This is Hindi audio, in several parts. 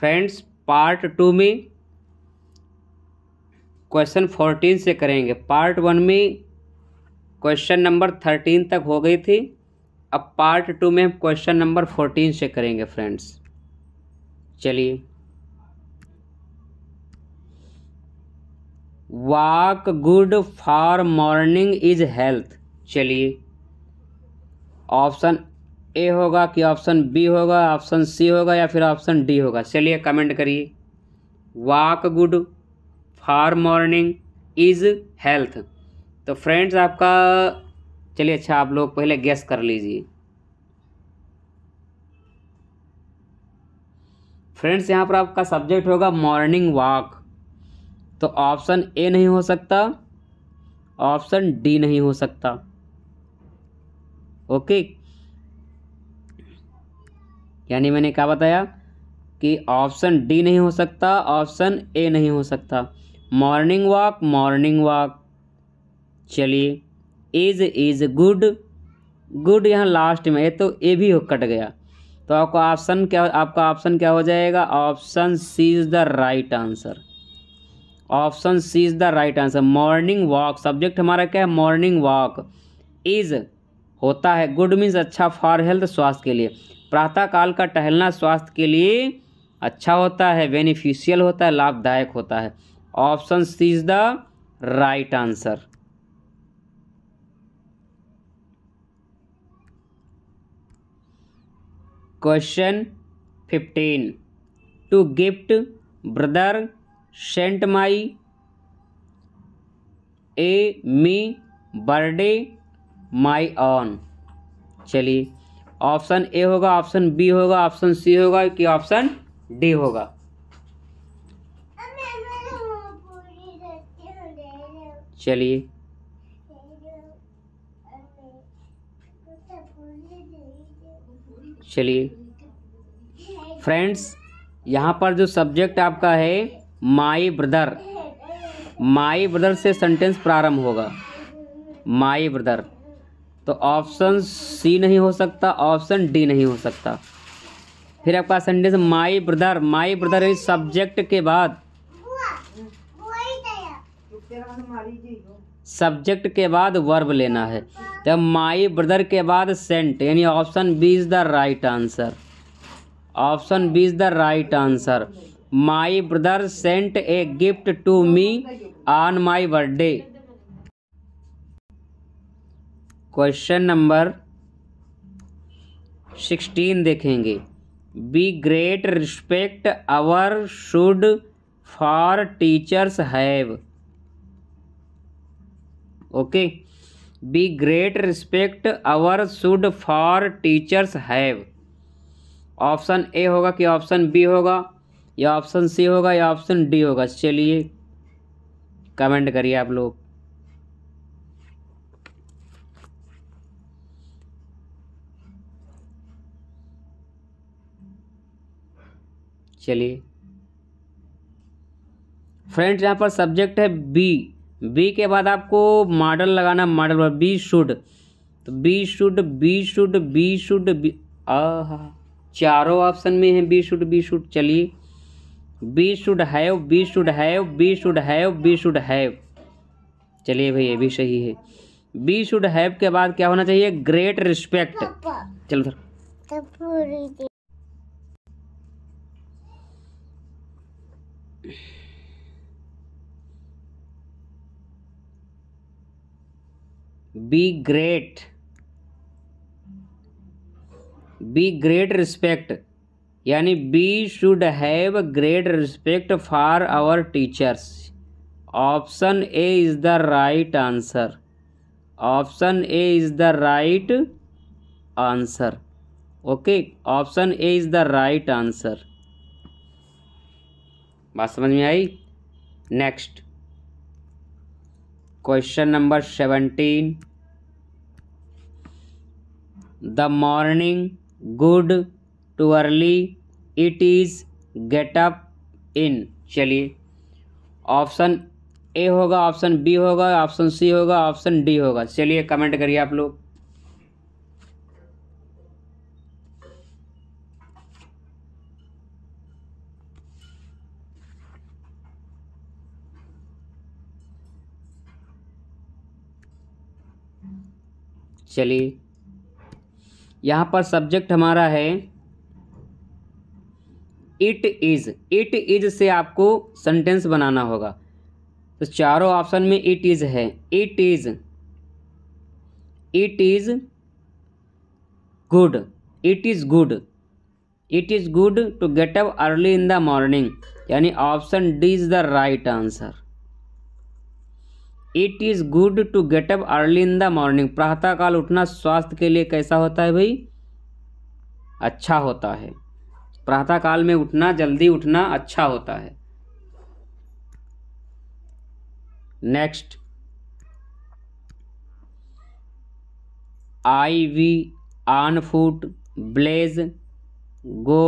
फ्रेंड्स पार्ट टू में क्वेश्चन फोर्टीन से करेंगे पार्ट वन में क्वेश्चन नंबर थर्टीन तक हो गई थी अब पार्ट टू में हम क्वेश्चन नंबर फोर्टीन से करेंगे फ्रेंड्स चलिए walk good for morning is health चलिए ऑप्शन ए होगा कि ऑप्शन बी होगा ऑप्शन सी होगा या फिर ऑप्शन डी होगा चलिए कमेंट करिए walk good for morning is health तो फ्रेंड्स आपका चलिए अच्छा आप लोग पहले गेस कर लीजिए फ्रेंड्स यहाँ पर आपका सब्जेक्ट होगा मॉर्निंग वॉक तो ऑप्शन ए नहीं हो सकता ऑप्शन डी नहीं हो सकता ओके यानी मैंने क्या बताया कि ऑप्शन डी नहीं हो सकता ऑप्शन ए नहीं हो सकता मॉर्निंग वॉक मॉर्निंग वॉक चलिए इज इज गुड गुड यहाँ लास्ट में है तो ए भी कट गया तो आपको ऑप्शन क्या आपका ऑप्शन क्या हो जाएगा option C is the right answer option C is the right answer morning walk subject हमारा क्या है मॉर्निंग वॉक इज़ होता है गुड मीन्स अच्छा फॉर हेल्थ स्वास्थ्य के लिए प्रातःकाल का टहलना स्वास्थ्य के लिए अच्छा होता है बेनिफिशियल होता है लाभदायक होता है option C is the right answer question fifteen to gift brother sent my a me birthday my on चलिए ऑप्शन ए होगा ऑप्शन बी होगा ऑप्शन सी होगा कि ऑप्शन डी होगा चलिए चलिए फ्रेंड्स यहाँ पर जो सब्जेक्ट आपका है माई ब्रदर माई ब्रदर से सेंटेंस प्रारंभ होगा माई ब्रदर तो ऑप्शन सी नहीं हो सकता ऑप्शन डी नहीं हो सकता फिर आपका sentence my brother my brother subject के बाद सब्जेक्ट के बाद वर्ब लेना है तो माई ब्रदर के बाद सेंट यानी option B is the right answer option B is the right answer my brother sent a gift to me on my birthday question number sixteen देखेंगे we great respect our should for teachers have okay we great respect our should for teachers have option A होगा कि ऑप्शन बी होगा या ऑप्शन सी होगा या ऑप्शन डी होगा चलिए कमेंट करिए आप लोग चलिए फ्रेंड्स यहाँ पर सब्जेक्ट है बी बी के बाद आपको मॉडल लगाना मॉडल पर बी शुड तो we should we should we should we चारों ऑप्शन में है बी शुड बी शुड चलिए we should have we should have we should have we should have चलिए भाई ये भी सही है बी शुड हैव के बाद क्या होना चाहिए ग्रेट रिस्पेक्ट चलो sir we great we great respect यानी we should have great respect for our teachers option A is the right answer option A is the right answer okay option A is the right answer बात समझ में आई next question number seventeen the morning good to early it is get up in चलिए ऑप्शन ए होगा ऑप्शन बी होगा ऑप्शन सी होगा ऑप्शन डी होगा चलिए कमेंट करिए आप लोग चलिए यहाँ पर सब्जेक्ट हमारा है इट इज़ इट इज़ से आपको सेंटेंस बनाना होगा तो चारों ऑप्शन में इट इज़ है it is it is good it is good it is good to get up early in the morning यानी option D is the right answer it is good to get up early in the morning प्रातःकाल उठना स्वास्थ्य के लिए कैसा होता है भाई अच्छा होता है प्रातःकाल में उठना जल्दी उठना अच्छा होता है next I we on foot blaze go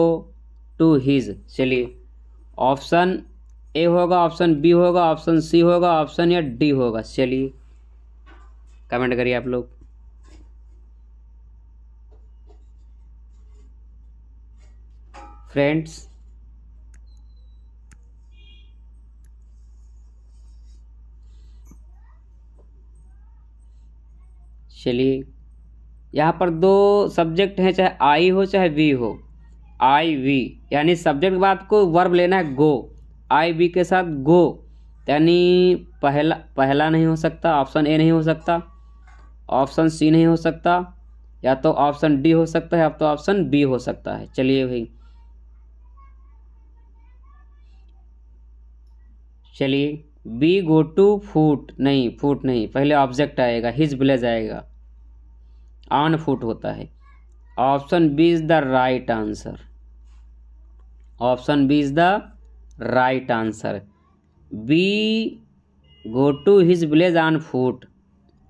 to his चलिए ऑप्शन ए होगा ऑप्शन बी होगा ऑप्शन सी होगा ऑप्शन या डी होगा चलिए कमेंट करिए आप लोग फ्रेंड्स चलिए यहाँ पर दो सब्जेक्ट हैं चाहे आई हो चाहे वी हो आई वी यानी सब्जेक्ट के बाद को वर्ब लेना है गो आई बी के साथ गो यानी पहला पहला नहीं हो सकता ऑप्शन ए नहीं हो सकता ऑप्शन सी नहीं हो सकता या तो ऑप्शन डी हो सकता है या तो ऑप्शन बी हो सकता है चलिए भाई चलिए बी गो टू फूट नहीं फूट नहीं पहले ऑब्जेक्ट आएगा हिज ब्लेज आएगा ऑन फूट होता है option B is the right answer option B is the right answer we go to his village on foot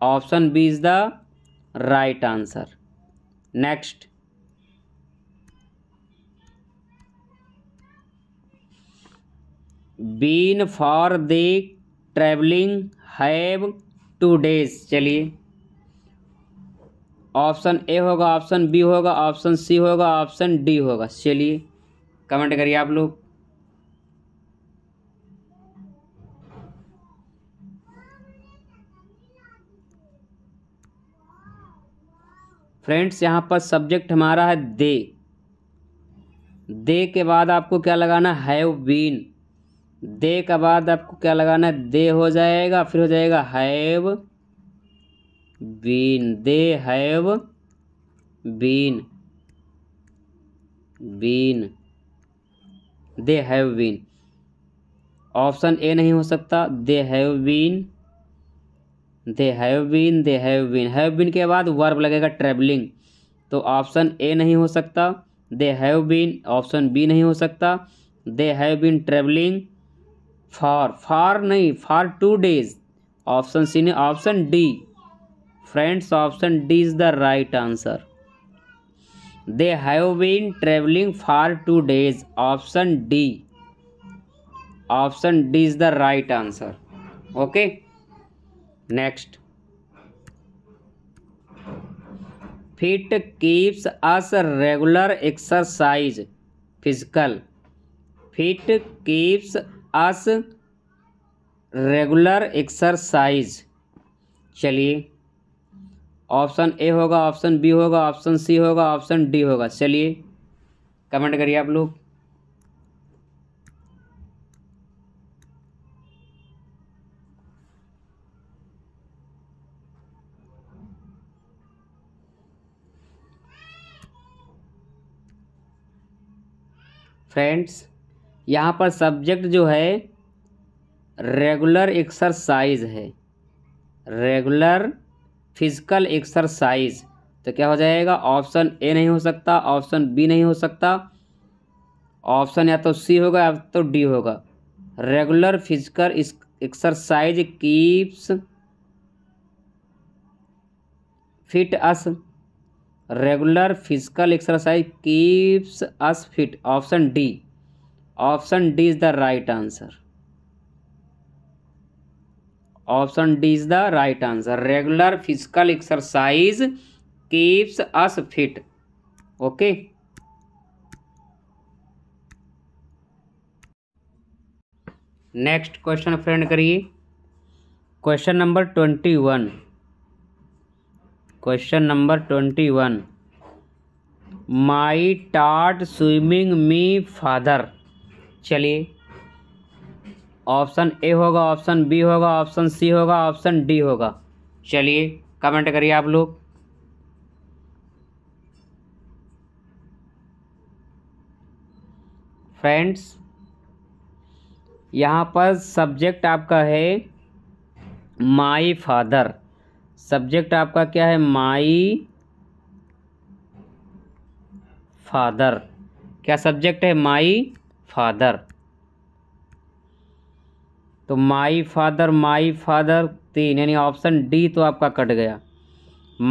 option B is the right answer next been for the travelling have two days चलिए ऑप्शन ए होगा ऑप्शन बी होगा ऑप्शन सी होगा ऑप्शन डी होगा चलिए कमेंट करिए आप लोग फ्रेंड्स यहाँ पर सब्जेक्ट हमारा है दे दे के बाद आपको क्या लगाना हैव बीन दे के बाद आपको क्या लगाना है दे हो जाएगा फिर हो जाएगा have been they have been been they have been option A नहीं हो सकता they have been they have been they have been have been के बाद वर्ब लगेगा ट्रेवलिंग तो ऑप्शन ए नहीं हो सकता they have been option B नहीं हो सकता they have been travelling for for नहीं for two days option C नहीं option D friends option D is the right answer they have been travelling for two days option D option D is the right answer okay next fit keeps us regular exercise physical fit keeps us regular exercise चलिए ऑप्शन ए होगा ऑप्शन बी होगा ऑप्शन सी होगा ऑप्शन डी होगा चलिए कमेंट करिए आप लोग फ्रेंड्स यहाँ पर सब्जेक्ट जो है रेगुलर एक्सरसाइज है रेगुलर फिजिकल एक्सरसाइज तो क्या हो जाएगा ऑप्शन ए नहीं हो सकता ऑप्शन बी नहीं हो सकता ऑप्शन या तो सी होगा या तो डी होगा regular physical exercise keeps fit us regular physical exercise keeps us fit option D option D is the right answer option D is the right answer regular physical exercise keeps us fit okay next question friend करिए question number twenty one question number twenty one my taught swimming me father चलिए ऑप्शन ए होगा ऑप्शन बी होगा ऑप्शन सी होगा ऑप्शन डी होगा चलिए कमेंट करिए आप लोग फ्रेंड्स यहाँ पर सब्जेक्ट आपका है माई फादर सब्जेक्ट आपका क्या है माई फादर क्या सब्जेक्ट है माई फादर तो माई फादर माई फादर तीन यानी ऑप्शन डी तो आपका कट गया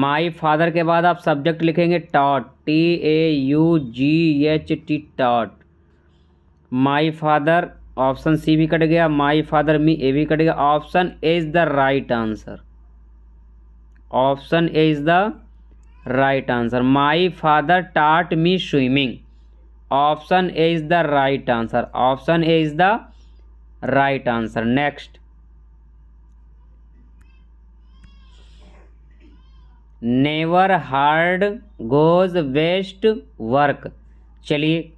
माई फादर के बाद आप सब्जेक्ट लिखेंगे taught T A U G H T taught my father option C भी कट गया माई फादर मी ए भी कट गया option A is the right answer option A is the right answer my father taught me swimming option A is the right answer option A is the right answer next never hard goes waste work चलिए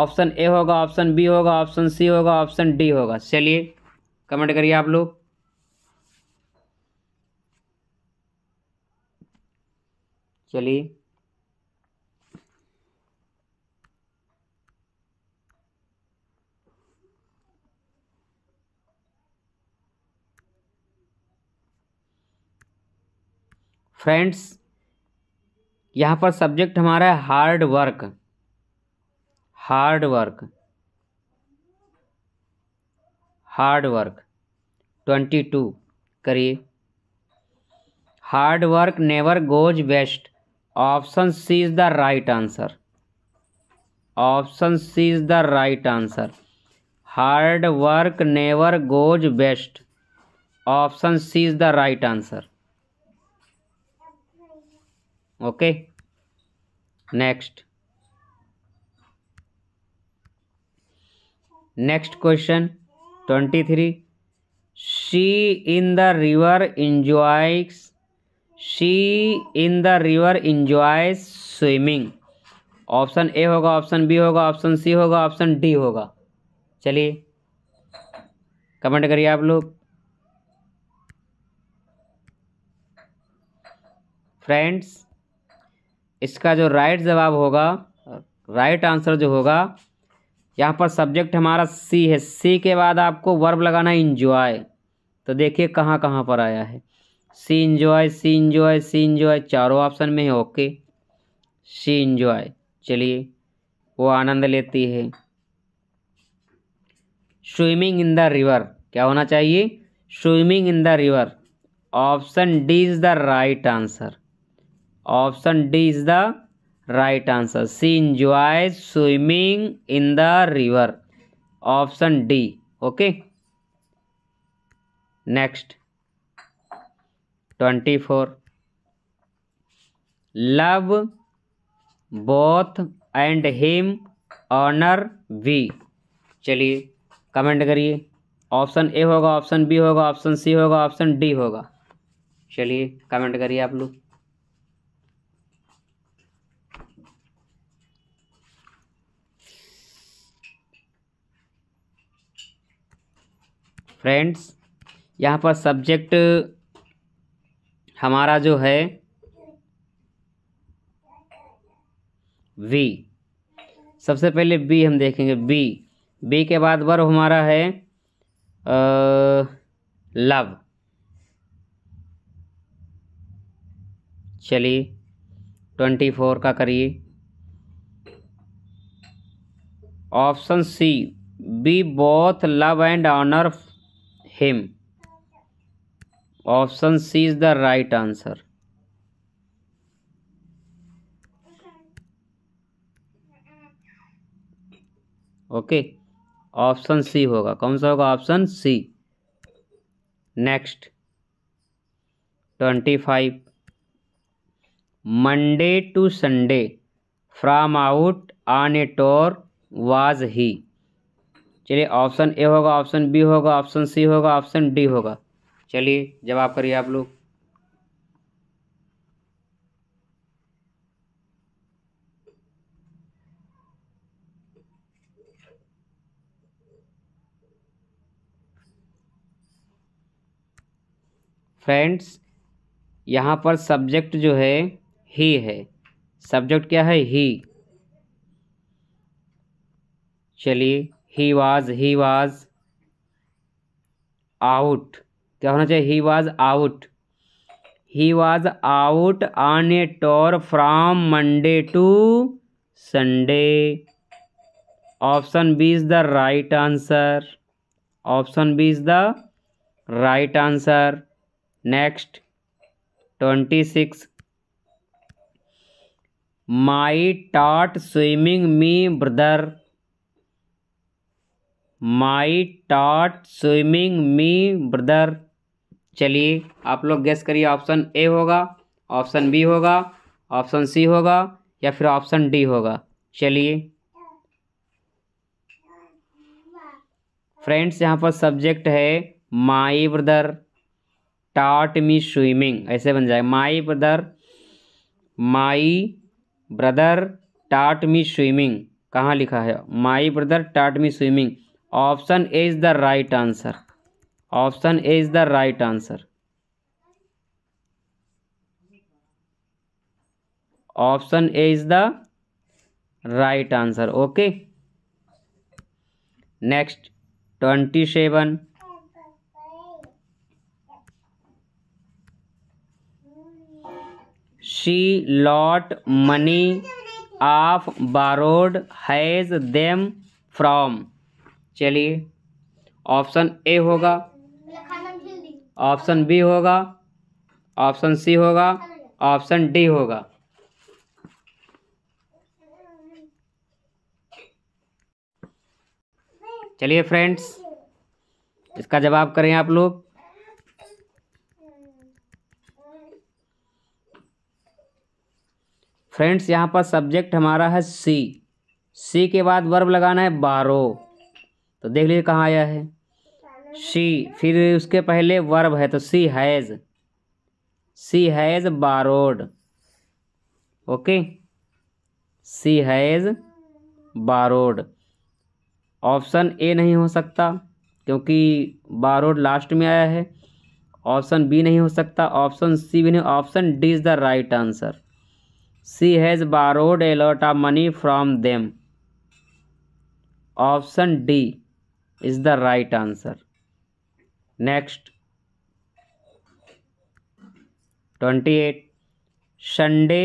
ऑप्शन ए होगा ऑप्शन बी होगा ऑप्शन सी होगा ऑप्शन डी होगा चलिए कमेंट करिए आप लोग चलिए फ्रेंड्स यहाँ पर सब्जेक्ट हमारा है hard work hard work hard work twenty two करिए hard work never goes waste option c is the right answer option c is the right answer hard work never goes best option c is the right answer okay next next question 23 she in the river enjoys she in the river enjoy swimming option A होगा ऑप्शन बी होगा ऑप्शन सी होगा ऑप्शन डी होगा चलिए कमेंट करिए आप लोग फ्रेंड्स इसका जो राइट जवाब होगा राइट आंसर जो होगा यहाँ पर सब्जेक्ट हमारा सी है सी के बाद आपको वर्ब लगाना इंजॉय तो देखिए कहाँ कहाँ पर आया है she enjoy she enjoy she enjoy चारों ऑप्शन में है ओके सी इंजॉय चलिए वो आनंद लेती है स्विमिंग इन द रिवर क्या होना चाहिए swimming in the river option D is the right answer option D is the right answer she enjoy swimming in the river option D okay next twenty four love both and him honour we चलिए कमेंट करिए ऑप्शन ए होगा ऑप्शन बी होगा ऑप्शन सी होगा ऑप्शन डी होगा चलिए कमेंट करिए आप लोग फ्रेंड्स यहाँ पर सब्जेक्ट हमारा जो है वी सबसे पहले बी हम देखेंगे बी बी के बाद वर्ब हमारा है लव चलिए ट्वेंटी फोर का करिए option C we both love and honour him option C is the right answer okay option C होगा कौन सा होगा option C next twenty five Monday to Sunday from out on a tour was he चलिए ऑप्शन ए होगा ऑप्शन बी होगा ऑप्शन सी होगा ऑप्शन डी होगा चलिए जवाब करिए आप लोग फ्रेंड्स यहाँ पर सब्जेक्ट जो है ही है सब्जेक्ट क्या है ही चलिए he was he was out क्या होना चाहिए he was out he was out on a tour from Monday to Sunday option B is the right answer option B is the right answer next twenty six my taught swimming me brother my taught swimming me brother चलिए आप लोग गेस करिए ऑप्शन ए होगा ऑप्शन बी होगा ऑप्शन सी होगा या फिर ऑप्शन डी होगा चलिए फ्रेंड्स यहाँ पर सब्जेक्ट है my brother taught me swimming ऐसे बन जाएगा माई brother my brother taught me swimming कहाँ लिखा है my brother taught me swimming option A is the right answer option A is the right answer option A is the right answer okay next twenty seven she lot money of borrowed has them from चलिए ऑप्शन ए होगा ऑप्शन बी होगा ऑप्शन सी होगा ऑप्शन डी होगा चलिए फ्रेंड्स इसका जवाब करें आप लोग फ्रेंड्स यहाँ पर सब्जेक्ट हमारा है सी सी के बाद वर्ब लगाना है बारो तो देख लीजिए कहाँ आया है शी फिर उसके पहले वर्ब है तो she has she has borrowed okay she has borrowed option A नहीं हो सकता क्योंकि बारोड लास्ट में आया है ऑप्शन बी नहीं हो सकता ऑप्शन सी भी नहीं option D is the right answer she has borrowed a lot of money from them option D is the right answer next twenty eight Sunday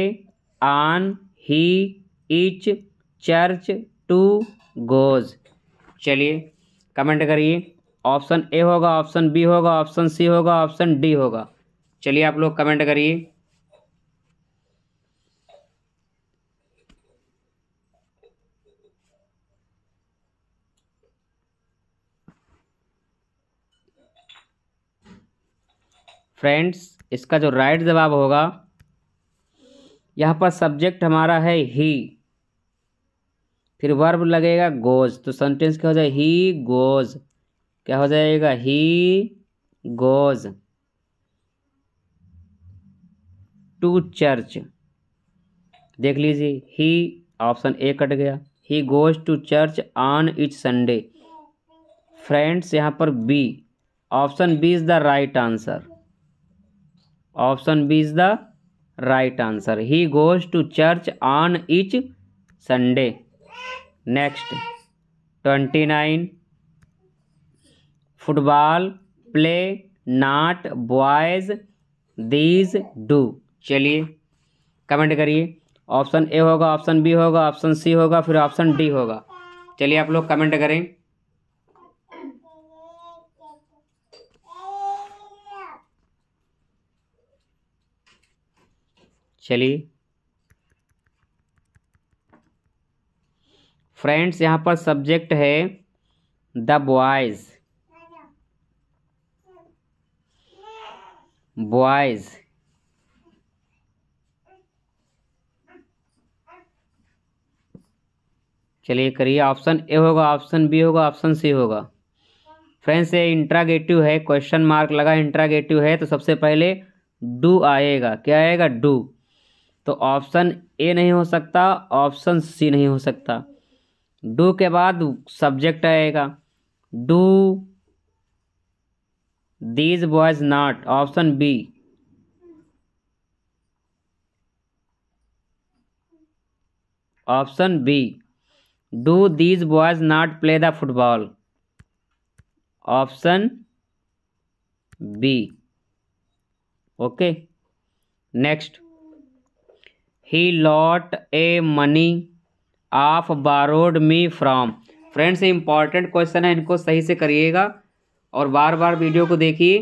on he each church to goes चलिए कमेंट करिए ऑप्शन ए होगा ऑप्शन बी होगा ऑप्शन सी होगा ऑप्शन डी होगा चलिए आप लोग कमेंट करिए फ्रेंड्स इसका जो राइट जवाब होगा यहाँ पर सब्जेक्ट हमारा है ही फिर वर्ब लगेगा गोज तो सेंटेंस क्या हो जाए ही गोज क्या हो जाएगा ही गोज टू चर्च देख लीजिए ही ऑप्शन ए कट गया he goes to church on each Sunday friends यहाँ पर B option B is the right answer option B is the right answer he goes to church on each Sunday next twenty nine football play not boys these do चलिए कमेंट करिए ऑप्शन ए होगा ऑप्शन बी होगा ऑप्शन सी होगा फिर ऑप्शन डी होगा चलिए आप लोग कमेंट करें चलिए फ्रेंड्स यहाँ पर सब्जेक्ट है द बॉयज़ बॉयज चलिए करिए ऑप्शन ए होगा ऑप्शन बी होगा ऑप्शन सी होगा फ्रेंड्स ये इंट्रागेटिव है क्वेश्चन मार्क लगा इंट्रागेटिव है तो सबसे पहले डू आएगा क्या आएगा डू तो ऑप्शन ए नहीं हो सकता ऑप्शन सी नहीं हो सकता डू के बाद सब्जेक्ट आएगा do these boys not option B option B do these boys not play the football option B okay next he lot a money of borrowed me from friends ये इंपॉर्टेंट क्वेश्चन है इनको सही से करिएगा और बार बार वीडियो को देखिए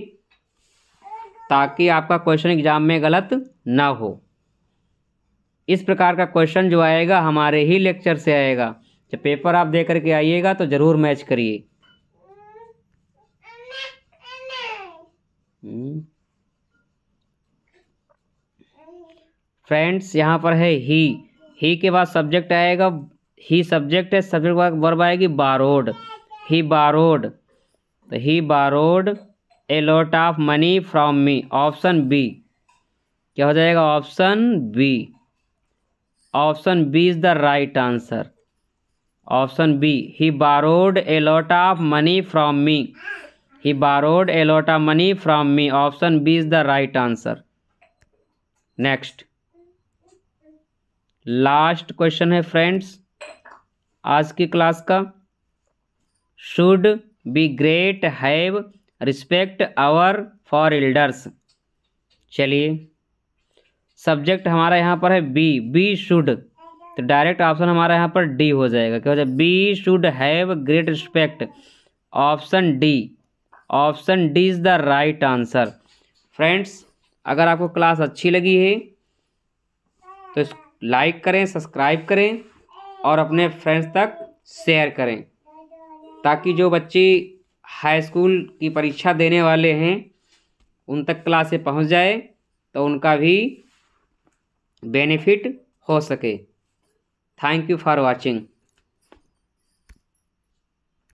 ताकि आपका क्वेश्चन एग्जाम में गलत ना हो इस प्रकार का क्वेश्चन जो आएगा हमारे ही लेक्चर से आएगा जब पेपर आप दे करके आइएगा तो ज़रूर मैच करिए फ्रेंड्स यहाँ पर है ही ही के बाद सब्जेक्ट आएगा ही सब्जेक्ट है सब्जेक्ट के बाद वर्ब आएगी बारोड ही बारोड तो he borrowed a lot of money from me option B क्या हो जाएगा option B option B is the right answer option B he borrowed a lot of money from me he borrowed a lot of money from me option B is the right answer next last question है फ्रेंड्स आज की क्लास का should be great have respect our for elders चलिए सब्जेक्ट हमारा यहाँ पर है बी बी शुड तो डायरेक्ट ऑप्शन हमारा यहाँ पर डी हो जाएगा क्या हो जाएगा be should have great respect option D option D is the right answer friends अगर आपको क्लास अच्छी लगी है तो इस लाइक करें सब्सक्राइब करें और अपने फ्रेंड्स तक शेयर करें ताकि जो बच्चे हाई स्कूल की परीक्षा देने वाले हैं उन तक क्लासें पहुंच जाए तो उनका भी बेनिफिट हो सके थैंक यू फॉर वाचिंग